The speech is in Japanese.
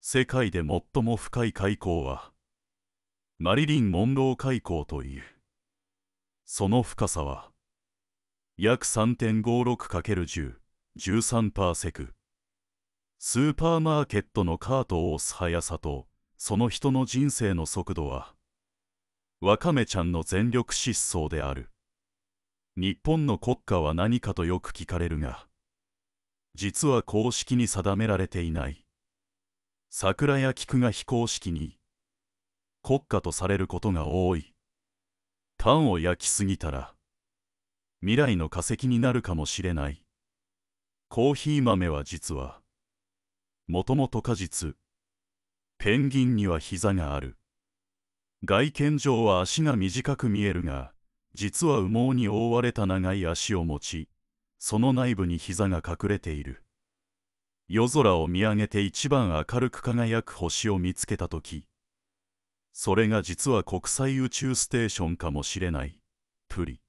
世界で最も深い海溝はマリリン・モンロー海溝というその深さは約 3.56×10 13パーセクスーパーマーケットのカートを押す速さとその人の人生の速度はワカメちゃんの全力疾走である日本の国家は何かとよく聞かれるが実は公式に定められていない桜や菊が非公式に国家とされることが多いパンを焼きすぎたら未来の化石になるかもしれないコーヒー豆は実はもともと果実ペンギンには膝がある外見上は足が短く見えるが実は羽毛に覆われた長い足を持ちその内部に膝が隠れている夜空を見上げて一番明るく輝く星を見つけた時それが実は国際宇宙ステーションかもしれないプリ